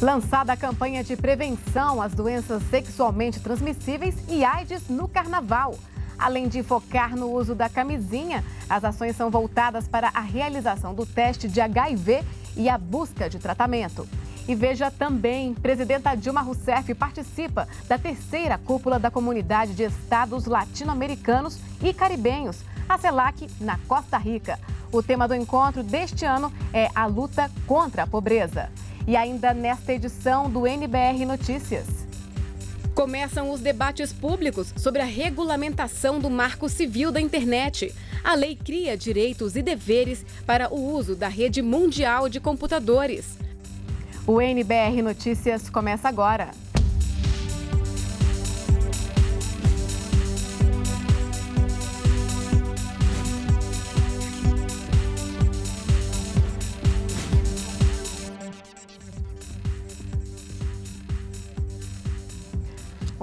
Lançada a campanha de prevenção às doenças sexualmente transmissíveis e AIDS no carnaval. Além de focar no uso da camisinha, as ações são voltadas para a realização do teste de HIV e a busca de tratamento. E veja também, presidenta Dilma Rousseff participa da terceira cúpula da Comunidade de Estados Latino-Americanos e Caribenhos, a CELAC, na Costa Rica. O tema do encontro deste ano é a luta contra a pobreza e ainda nesta edição do NBR Notícias. Começam os debates públicos sobre a regulamentação do Marco Civil da Internet. A lei cria direitos e deveres para o uso da rede mundial de computadores. O NBR Notícias começa agora.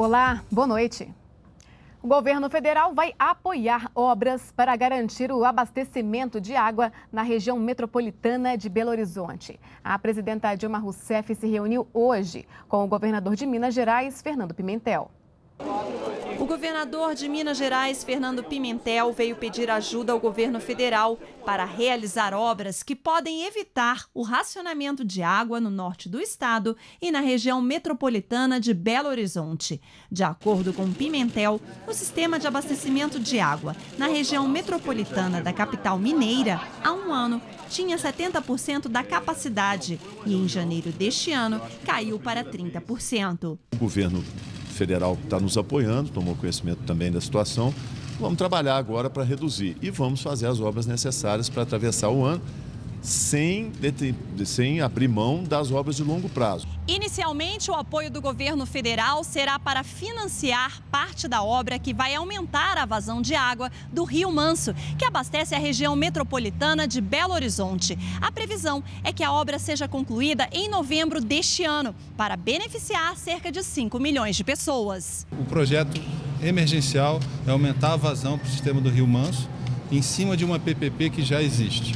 Olá, boa noite. O governo federal vai apoiar obras para garantir o abastecimento de água na região metropolitana de Belo Horizonte. A presidenta Dilma Rousseff se reuniu hoje com o governador de Minas Gerais, Fernando Pimentel. O governador de Minas Gerais, Fernando Pimentel, veio pedir ajuda ao governo federal para realizar obras que podem evitar o racionamento de água no norte do estado e na região metropolitana de Belo Horizonte. De acordo com Pimentel, o sistema de abastecimento de água na região metropolitana da capital mineira, há um ano, tinha 70% da capacidade e em janeiro deste ano caiu para 30%. O governo federal está nos apoiando, tomou conhecimento também da situação. Vamos trabalhar agora para reduzir e vamos fazer as obras necessárias para atravessar o ano sem, sem abrir mão das obras de longo prazo. Inicialmente, o apoio do governo federal será para financiar parte da obra que vai aumentar a vazão de água do Rio Manso, que abastece a região metropolitana de Belo Horizonte. A previsão é que a obra seja concluída em novembro deste ano, para beneficiar cerca de 5 milhões de pessoas. O projeto emergencial é aumentar a vazão para o sistema do Rio Manso em cima de uma PPP que já existe.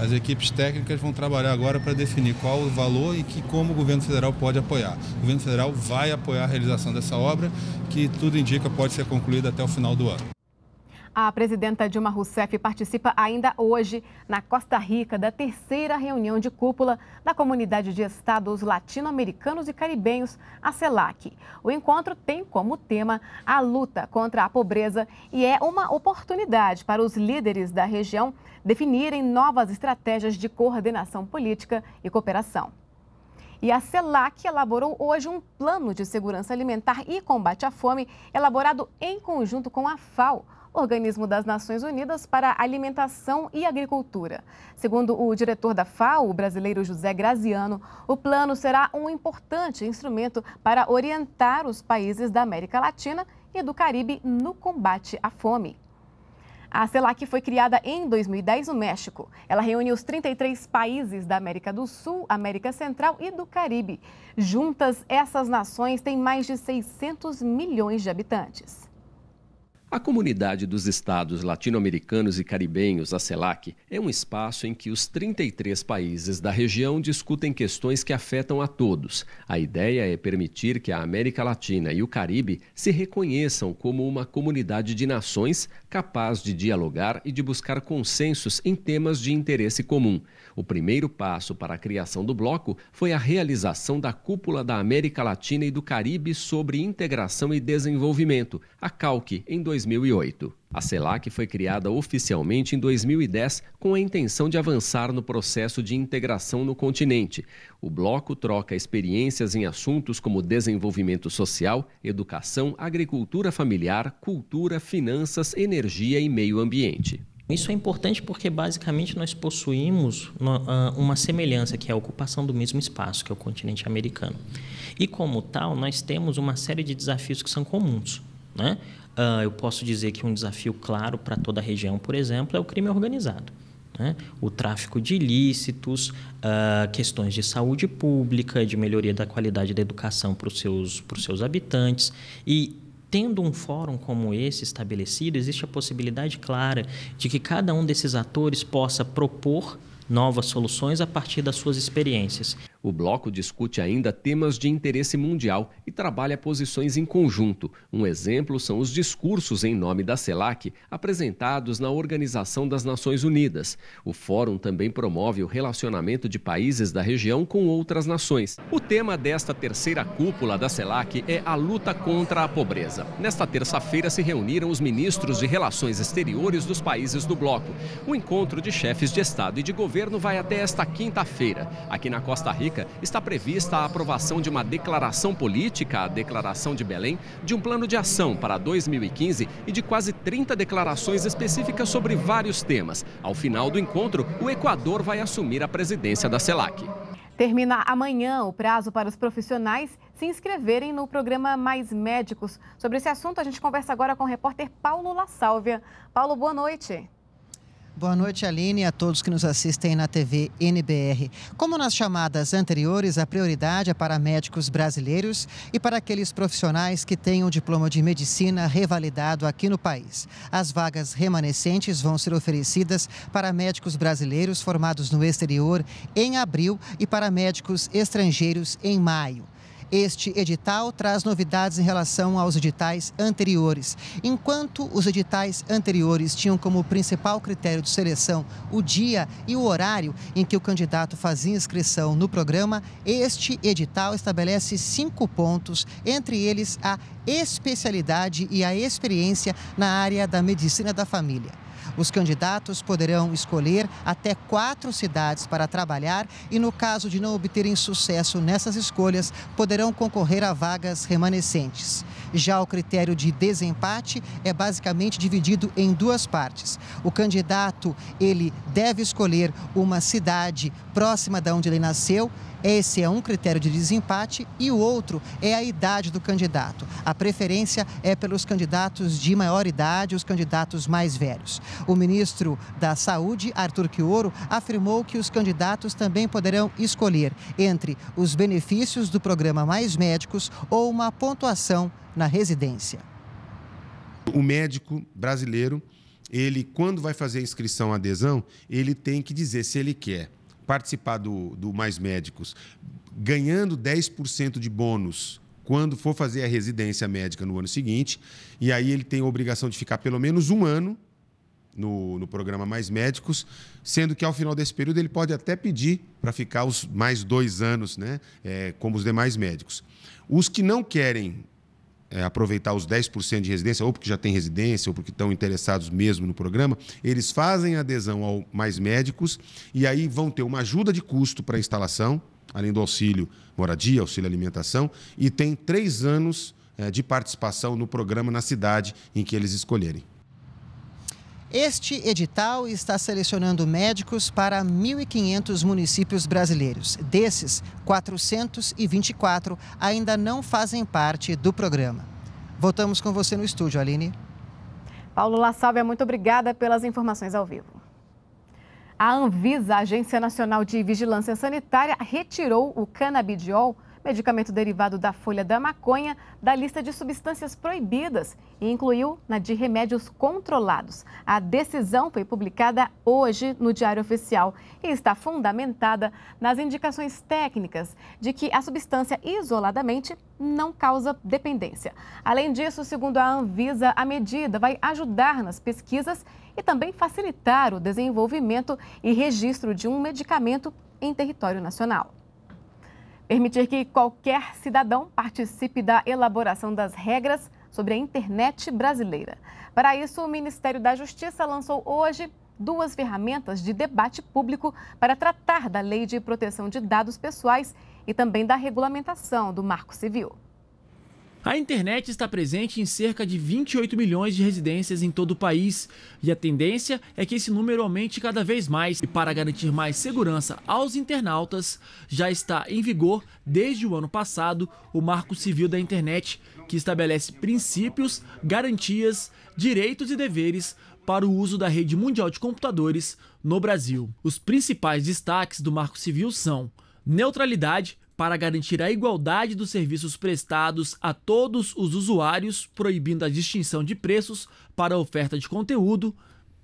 As equipes técnicas vão trabalhar agora para definir qual o valor e que como o governo federal pode apoiar. O governo federal vai apoiar a realização dessa obra, que tudo indica pode ser concluída até o final do ano. A presidenta Dilma Rousseff participa ainda hoje, na Costa Rica, da terceira reunião de cúpula da Comunidade de Estados Latino-Americanos e Caribenhos, a CELAC. O encontro tem como tema a luta contra a pobreza e é uma oportunidade para os líderes da região definirem novas estratégias de coordenação política e cooperação. E a CELAC elaborou hoje um plano de segurança alimentar e combate à fome, elaborado em conjunto com a FAO Organismo das Nações Unidas para Alimentação e Agricultura. Segundo o diretor da FAO, o brasileiro José Graziano, o plano será um importante instrumento para orientar os países da América Latina e do Caribe no combate à fome. A CELAC foi criada em 2010 no México. Ela reúne os 33 países da América do Sul, América Central e do Caribe. Juntas, essas nações têm mais de 600 milhões de habitantes. A Comunidade dos Estados Latino-Americanos e Caribenhos, a CELAC, é um espaço em que os 33 países da região discutem questões que afetam a todos. A ideia é permitir que a América Latina e o Caribe se reconheçam como uma comunidade de nações capaz de dialogar e de buscar consensos em temas de interesse comum. O primeiro passo para a criação do bloco foi a realização da Cúpula da América Latina e do Caribe sobre Integração e Desenvolvimento, a CALC, em 2008. A CELAC foi criada oficialmente em 2010 com a intenção de avançar no processo de integração no continente. O bloco troca experiências em assuntos como desenvolvimento social, educação, agricultura familiar, cultura, finanças, energia e meio ambiente. Isso é importante porque, basicamente, nós possuímos ah, uma semelhança, que é a ocupação do mesmo espaço, que é o continente americano. E, como tal, nós temos uma série de desafios que são comuns. Né? Ah, eu posso dizer que um desafio claro para toda a região, por exemplo, é o crime organizado. Né? o tráfico de ilícitos, uh, questões de saúde pública, de melhoria da qualidade da educação para os seus, seus habitantes. E Tendo um fórum como esse estabelecido, existe a possibilidade clara de que cada um desses atores possa propor novas soluções a partir das suas experiências. O bloco discute ainda temas de interesse mundial e trabalha posições em conjunto. Um exemplo são os discursos em nome da CELAC apresentados na Organização das Nações Unidas. O fórum também promove o relacionamento de países da região com outras nações. O tema desta terceira cúpula da CELAC é a luta contra a pobreza. Nesta terça-feira se reuniram os ministros de Relações Exteriores dos países do bloco. O encontro de chefes de Estado e de governo vai até esta quinta-feira. Aqui na Costa Rica, está prevista a aprovação de uma declaração política, a Declaração de Belém, de um plano de ação para 2015 e de quase 30 declarações específicas sobre vários temas. Ao final do encontro, o Equador vai assumir a presidência da CELAC. Termina amanhã o prazo para os profissionais se inscreverem no programa Mais Médicos. Sobre esse assunto, a gente conversa agora com o repórter Paulo La Sálvia. Paulo, boa noite. Boa noite, Aline, e a todos que nos assistem na TV NBR. Como nas chamadas anteriores, a prioridade é para médicos brasileiros e para aqueles profissionais que tenham diploma de medicina revalidado aqui no país. As vagas remanescentes vão ser oferecidas para médicos brasileiros formados no exterior em abril e para médicos estrangeiros em maio. Este edital traz novidades em relação aos editais anteriores. Enquanto os editais anteriores tinham como principal critério de seleção o dia e o horário em que o candidato fazia inscrição no programa, este edital estabelece cinco pontos, entre eles a especialidade e a experiência na área da medicina da família. Os candidatos poderão escolher até quatro cidades para trabalhar e, no caso de não obterem sucesso nessas escolhas, poderão concorrer a vagas remanescentes. Já o critério de desempate é basicamente dividido em duas partes. O candidato, ele deve escolher uma cidade próxima da onde ele nasceu esse é um critério de desempate e o outro é a idade do candidato. A preferência é pelos candidatos de maior idade, os candidatos mais velhos. O ministro da Saúde, Arthur Quioro, afirmou que os candidatos também poderão escolher entre os benefícios do programa Mais Médicos ou uma pontuação na residência. O médico brasileiro, ele quando vai fazer a inscrição, à adesão, ele tem que dizer se ele quer participar do, do Mais Médicos ganhando 10% de bônus quando for fazer a residência médica no ano seguinte, e aí ele tem a obrigação de ficar pelo menos um ano no, no, programa Mais Médicos, sendo que ao final desse período ele pode até pedir para ficar os mais dois anos, né, é, como os demais médicos. Os que não querem é, aproveitar os 10% de residência, ou porque já tem residência, ou porque estão interessados mesmo no programa, eles fazem adesão ao Mais Médicos e aí vão ter uma ajuda de custo para a instalação, além do auxílio moradia, auxílio alimentação, e tem três anos é, de participação no programa na cidade em que eles escolherem. Este edital está selecionando médicos para 1.500 municípios brasileiros. Desses, 424 ainda não fazem parte do programa. Voltamos com você no estúdio, Aline. Paulo La muito obrigada pelas informações ao vivo. A Anvisa, Agência Nacional de Vigilância Sanitária, retirou o canabidiol medicamento derivado da folha da maconha, da lista de substâncias proibidas e incluiu na de remédios controlados. A decisão foi publicada hoje no Diário Oficial e está fundamentada nas indicações técnicas de que a substância isoladamente não causa dependência. Além disso, segundo a Anvisa, a medida vai ajudar nas pesquisas e também facilitar o desenvolvimento e registro de um medicamento em território nacional permitir que qualquer cidadão participe da elaboração das regras sobre a internet brasileira. Para isso, o Ministério da Justiça lançou hoje duas ferramentas de debate público para tratar da Lei de Proteção de Dados Pessoais e também da regulamentação do Marco Civil. A internet está presente em cerca de 28 milhões de residências em todo o país e a tendência é que esse número aumente cada vez mais. E para garantir mais segurança aos internautas, já está em vigor desde o ano passado o Marco Civil da Internet, que estabelece princípios, garantias, direitos e deveres para o uso da rede mundial de computadores no Brasil. Os principais destaques do Marco Civil são neutralidade, para garantir a igualdade dos serviços prestados a todos os usuários, proibindo a distinção de preços para a oferta de conteúdo,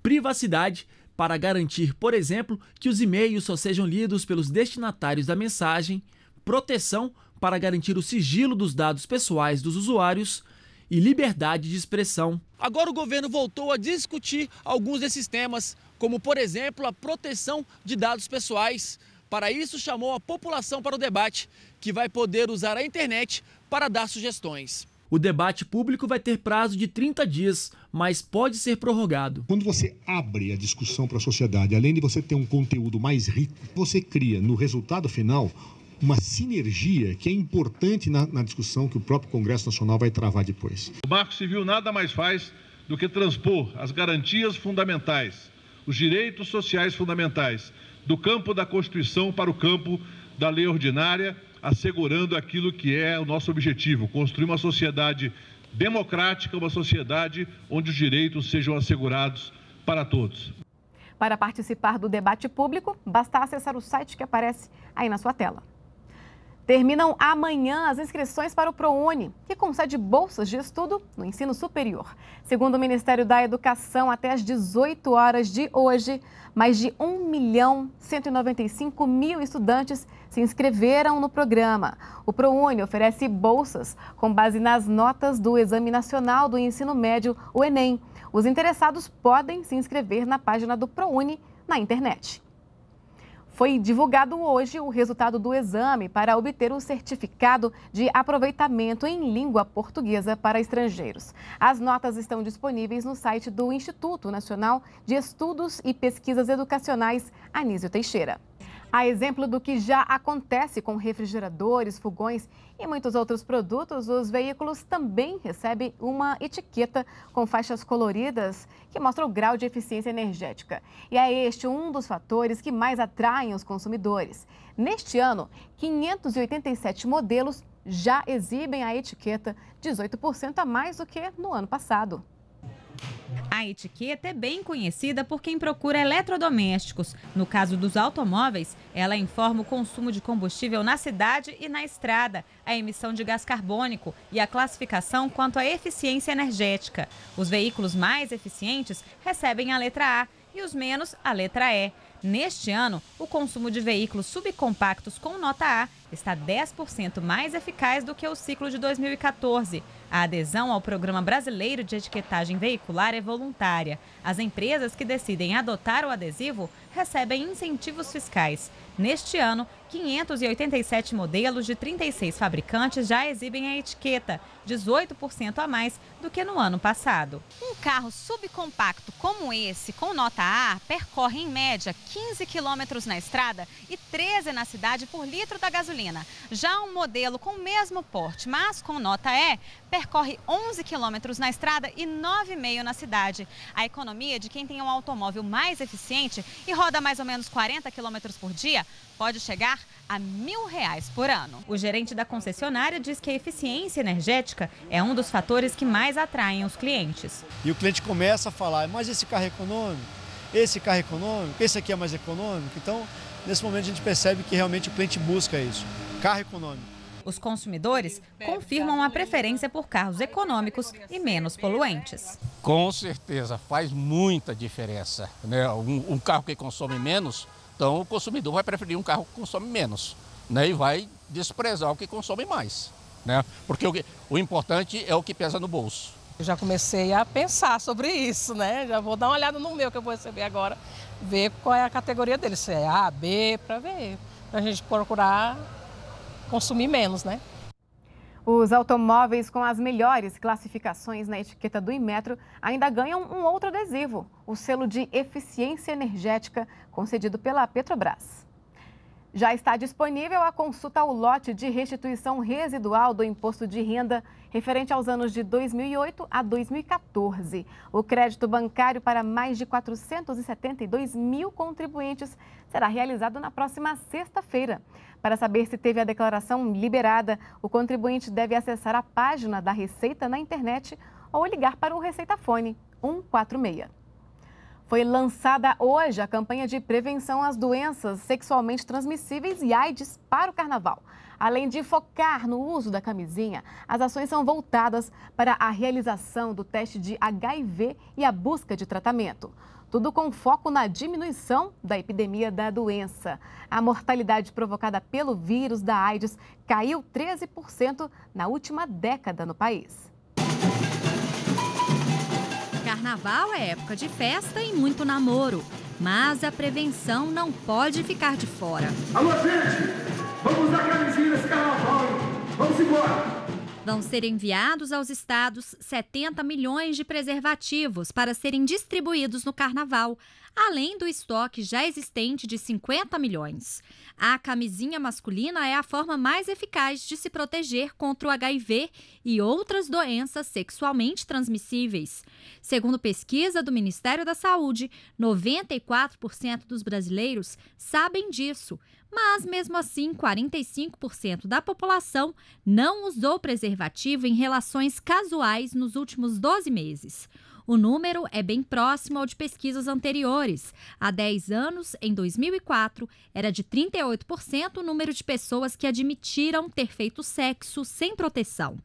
privacidade para garantir, por exemplo, que os e-mails só sejam lidos pelos destinatários da mensagem, proteção para garantir o sigilo dos dados pessoais dos usuários e liberdade de expressão. Agora o governo voltou a discutir alguns desses temas, como, por exemplo, a proteção de dados pessoais. Para isso, chamou a população para o debate, que vai poder usar a internet para dar sugestões. O debate público vai ter prazo de 30 dias, mas pode ser prorrogado. Quando você abre a discussão para a sociedade, além de você ter um conteúdo mais rico, você cria no resultado final uma sinergia que é importante na, na discussão que o próprio Congresso Nacional vai travar depois. O Marco Civil nada mais faz do que transpor as garantias fundamentais, os direitos sociais fundamentais do campo da Constituição para o campo da lei ordinária, assegurando aquilo que é o nosso objetivo: construir uma sociedade democrática, uma sociedade onde os direitos sejam assegurados para todos. Para participar do debate público, basta acessar o site que aparece aí na sua tela. Terminam amanhã as inscrições para o ProUni, que concede bolsas de estudo no ensino superior. Segundo o Ministério da Educação, até às 18 horas de hoje, mais de 1 milhão 195 mil estudantes se inscreveram no programa. O ProUni oferece bolsas com base nas notas do Exame Nacional do Ensino Médio, o Enem. Os interessados podem se inscrever na página do ProUni na internet. Foi divulgado hoje o resultado do exame para obter o certificado de aproveitamento em língua portuguesa para estrangeiros. As notas estão disponíveis no site do Instituto Nacional de Estudos e Pesquisas Educacionais Anísio Teixeira. A exemplo do que já acontece com refrigeradores, fogões e muitos outros produtos, os veículos também recebem uma etiqueta com faixas coloridas que mostra o grau de eficiência energética. E é este um dos fatores que mais atraem os consumidores. Neste ano, 587 modelos já exibem a etiqueta 18% a mais do que no ano passado. A etiqueta é bem conhecida por quem procura eletrodomésticos. No caso dos automóveis, ela informa o consumo de combustível na cidade e na estrada, a emissão de gás carbônico e a classificação quanto à eficiência energética. Os veículos mais eficientes recebem a letra A e os menos a letra E. Neste ano, o consumo de veículos subcompactos com nota A está 10% mais eficaz do que o ciclo de 2014. A adesão ao Programa Brasileiro de Etiquetagem Veicular é voluntária. As empresas que decidem adotar o adesivo recebem incentivos fiscais. Neste ano, 587 modelos de 36 fabricantes já exibem a etiqueta, 18% a mais do que no ano passado. Um carro subcompacto como esse, com nota A, percorre em média 15 quilômetros na estrada e 13 na cidade por litro da gasolina. Catarina. Já um modelo com o mesmo porte, mas com nota E, percorre 11 quilômetros na estrada e 9,5 na cidade. A economia de quem tem um automóvel mais eficiente e roda mais ou menos 40 quilômetros por dia pode chegar a mil reais por ano. O gerente da concessionária diz que a eficiência energética é um dos fatores que mais atraem os clientes. E o cliente começa a falar, mas esse carro é econômico, esse carro é econômico, esse aqui é mais econômico. Então, Nesse momento a gente percebe que realmente o cliente busca isso, carro econômico. Os consumidores confirmam a preferência por carros econômicos e menos poluentes. Com certeza, faz muita diferença. Né? Um, um carro que consome menos, então o consumidor vai preferir um carro que consome menos né? e vai desprezar o que consome mais. Né? Porque o, o importante é o que pesa no bolso. Eu já comecei a pensar sobre isso, né? Já vou dar uma olhada no meu que eu vou receber agora ver qual é a categoria dele, se é A, B, para ver, para a gente procurar consumir menos, né? Os automóveis com as melhores classificações na etiqueta do Inmetro ainda ganham um outro adesivo, o selo de eficiência energética concedido pela Petrobras. Já está disponível a consulta ao lote de restituição residual do imposto de renda referente aos anos de 2008 a 2014. O crédito bancário para mais de 472 mil contribuintes será realizado na próxima sexta-feira. Para saber se teve a declaração liberada, o contribuinte deve acessar a página da Receita na internet ou ligar para o Receita Fone 146. Foi lançada hoje a campanha de prevenção às doenças sexualmente transmissíveis e AIDS para o carnaval. Além de focar no uso da camisinha, as ações são voltadas para a realização do teste de HIV e a busca de tratamento. Tudo com foco na diminuição da epidemia da doença. A mortalidade provocada pelo vírus da AIDS caiu 13% na última década no país carnaval é época de festa e muito namoro, mas a prevenção não pode ficar de fora. Alô, gente! Vamos usar camisinha nesse carnaval, Vamos embora! Vão ser enviados aos estados 70 milhões de preservativos para serem distribuídos no carnaval além do estoque já existente de 50 milhões. A camisinha masculina é a forma mais eficaz de se proteger contra o HIV e outras doenças sexualmente transmissíveis. Segundo pesquisa do Ministério da Saúde, 94% dos brasileiros sabem disso, mas mesmo assim, 45% da população não usou preservativo em relações casuais nos últimos 12 meses. O número é bem próximo ao de pesquisas anteriores. Há 10 anos, em 2004, era de 38% o número de pessoas que admitiram ter feito sexo sem proteção.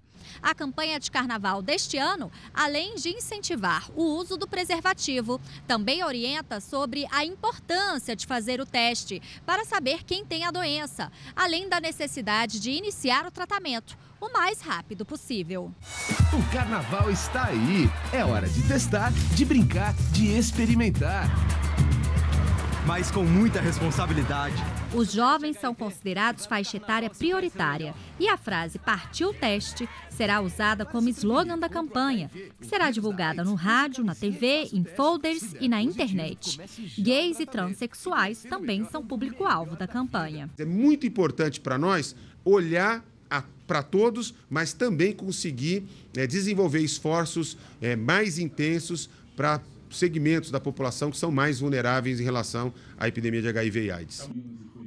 A campanha de carnaval deste ano, além de incentivar o uso do preservativo, também orienta sobre a importância de fazer o teste para saber quem tem a doença, além da necessidade de iniciar o tratamento o mais rápido possível. O carnaval está aí. É hora de testar, de brincar, de experimentar mas com muita responsabilidade. Os jovens são considerados faixa etária prioritária e a frase partiu o teste será usada como slogan da campanha, que será divulgada no rádio, na TV, em folders e na internet. Gays e transexuais também são público-alvo da campanha. É muito importante para nós olhar para todos, mas também conseguir é, desenvolver esforços é, mais intensos para segmentos da população que são mais vulneráveis em relação à epidemia de HIV e AIDS.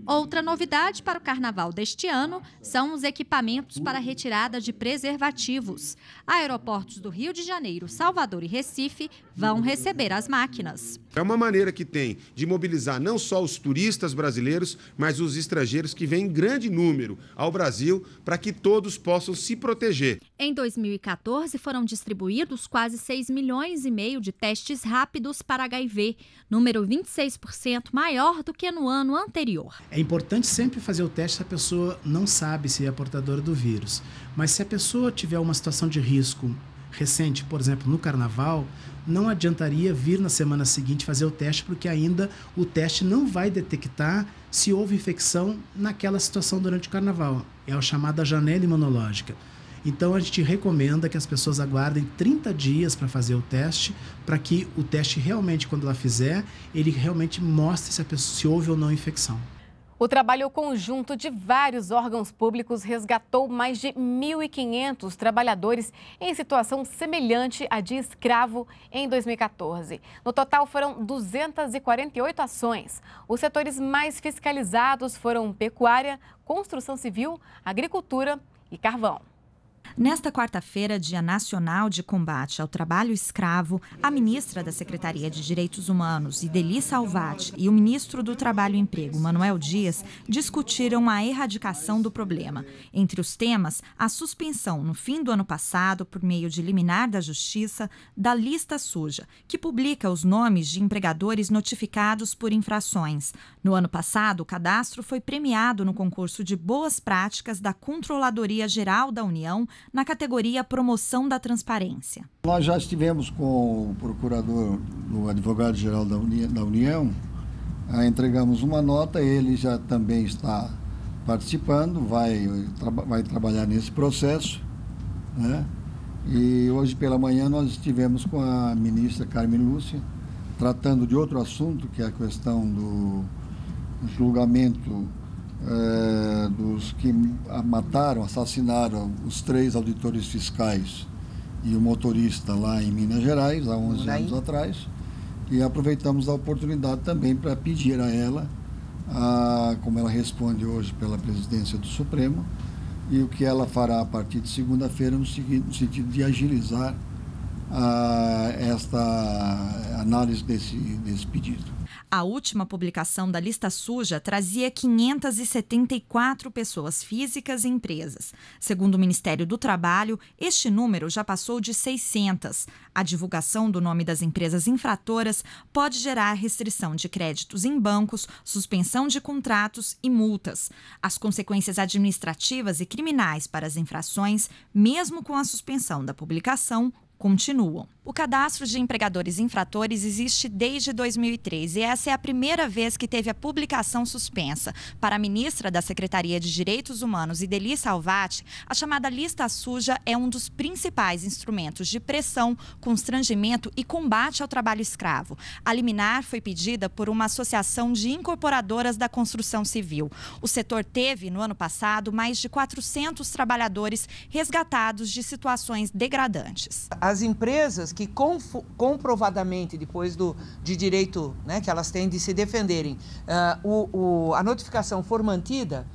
Outra novidade para o carnaval deste ano são os equipamentos para uhum. retirada de preservativos. Aeroportos do Rio de Janeiro, Salvador e Recife vão uhum. receber as máquinas. É uma maneira que tem de mobilizar não só os turistas brasileiros, mas os estrangeiros que vêm em grande número ao Brasil para que todos possam se proteger. Em 2014, foram distribuídos quase 6 milhões e meio de testes rápidos para HIV, número 26% maior do que no ano anterior. É importante sempre fazer o teste se a pessoa não sabe se é portadora do vírus. Mas se a pessoa tiver uma situação de risco recente, por exemplo, no carnaval, não adiantaria vir na semana seguinte fazer o teste, porque ainda o teste não vai detectar se houve infecção naquela situação durante o carnaval. É a chamada janela imunológica. Então a gente recomenda que as pessoas aguardem 30 dias para fazer o teste, para que o teste realmente, quando ela fizer, ele realmente mostre se, pessoa, se houve ou não infecção. O trabalho conjunto de vários órgãos públicos resgatou mais de 1.500 trabalhadores em situação semelhante à de escravo em 2014. No total, foram 248 ações. Os setores mais fiscalizados foram pecuária, construção civil, agricultura e carvão. Nesta quarta-feira, Dia Nacional de Combate ao Trabalho Escravo, a ministra da Secretaria de Direitos Humanos, Ideli Salvati, e o ministro do Trabalho e Emprego, Manuel Dias, discutiram a erradicação do problema. Entre os temas, a suspensão, no fim do ano passado, por meio de liminar da Justiça, da lista suja, que publica os nomes de empregadores notificados por infrações. No ano passado, o cadastro foi premiado no concurso de boas práticas da Controladoria Geral da União na categoria Promoção da Transparência. Nós já estivemos com o procurador, o advogado-geral da, Uni da União, ah, entregamos uma nota, ele já também está participando, vai, tra vai trabalhar nesse processo. Né? E hoje pela manhã nós estivemos com a ministra Carmen Lúcia, tratando de outro assunto, que é a questão do julgamento é, dos que mataram, assassinaram os três auditores fiscais e o motorista lá em Minas Gerais, há 11 anos atrás. E aproveitamos a oportunidade também para pedir a ela, a, como ela responde hoje pela presidência do Supremo, e o que ela fará a partir de segunda-feira no, no sentido de agilizar a, ah, esta análise desse, desse pedido. A última publicação da lista suja trazia 574 pessoas físicas e empresas. Segundo o Ministério do Trabalho, este número já passou de 600. A divulgação do nome das empresas infratoras pode gerar restrição de créditos em bancos, suspensão de contratos e multas. As consequências administrativas e criminais para as infrações, mesmo com a suspensão da publicação, continuam. O cadastro de empregadores infratores existe desde 2003 e essa é a primeira vez que teve a publicação suspensa. Para a ministra da Secretaria de Direitos Humanos, Ideli Salvati, a chamada lista suja é um dos principais instrumentos de pressão, constrangimento e combate ao trabalho escravo. A liminar foi pedida por uma associação de incorporadoras da construção civil. O setor teve, no ano passado, mais de 400 trabalhadores resgatados de situações degradantes. As empresas que comprovadamente, depois do, de direito né, que elas têm de se defenderem, uh, o, o, a notificação for mantida,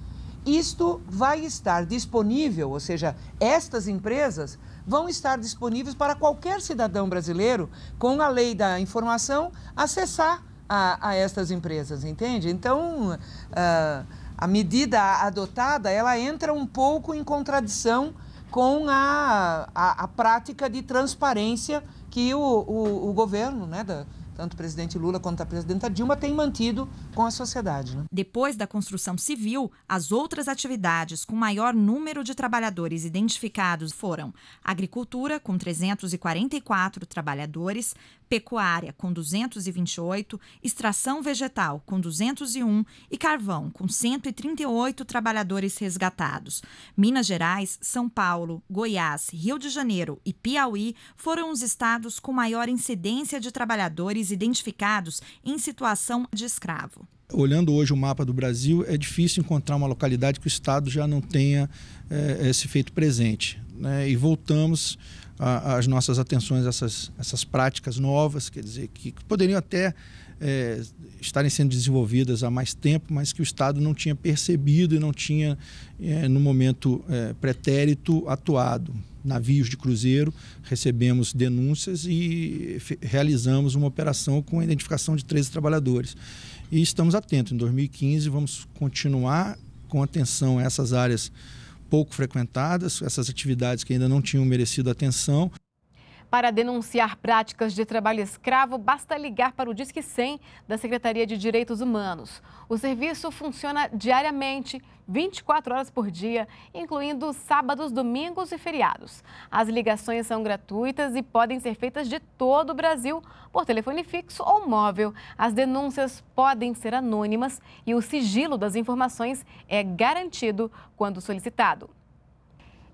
isto vai estar disponível, ou seja, estas empresas vão estar disponíveis para qualquer cidadão brasileiro, com a lei da informação, acessar a, a estas empresas, entende? Então, uh, a medida adotada, ela entra um pouco em contradição com a, a, a prática de transparência que o, o, o governo, né, da, tanto o presidente Lula quanto a presidenta Dilma têm mantido com a sociedade. Né? Depois da construção civil, as outras atividades com maior número de trabalhadores identificados foram agricultura, com 344 trabalhadores, pecuária, com 228, extração vegetal, com 201 e carvão, com 138 trabalhadores resgatados. Minas Gerais, São Paulo, Goiás, Rio de Janeiro e Piauí foram os estados com maior incidência de trabalhadores identificados em situação de escravo. Olhando hoje o mapa do Brasil, é difícil encontrar uma localidade que o Estado já não tenha é, eh, se feito presente. Né? E voltamos a, as nossas atenções a essas, essas práticas novas, quer dizer, que, que poderiam até é, estarem sendo desenvolvidas há mais tempo, mas que o Estado não tinha percebido e não tinha, é, no momento é, pretérito, atuado. Navios de cruzeiro, recebemos denúncias e realizamos uma operação com a identificação de 13 trabalhadores. E estamos atentos. Em 2015, vamos continuar com atenção a essas áreas pouco frequentadas, essas atividades que ainda não tinham merecido atenção. Para denunciar práticas de trabalho escravo, basta ligar para o Disque 100 da Secretaria de Direitos Humanos. O serviço funciona diariamente, 24 horas por dia, incluindo sábados, domingos e feriados. As ligações são gratuitas e podem ser feitas de todo o Brasil, por telefone fixo ou móvel. As denúncias podem ser anônimas e o sigilo das informações é garantido quando solicitado.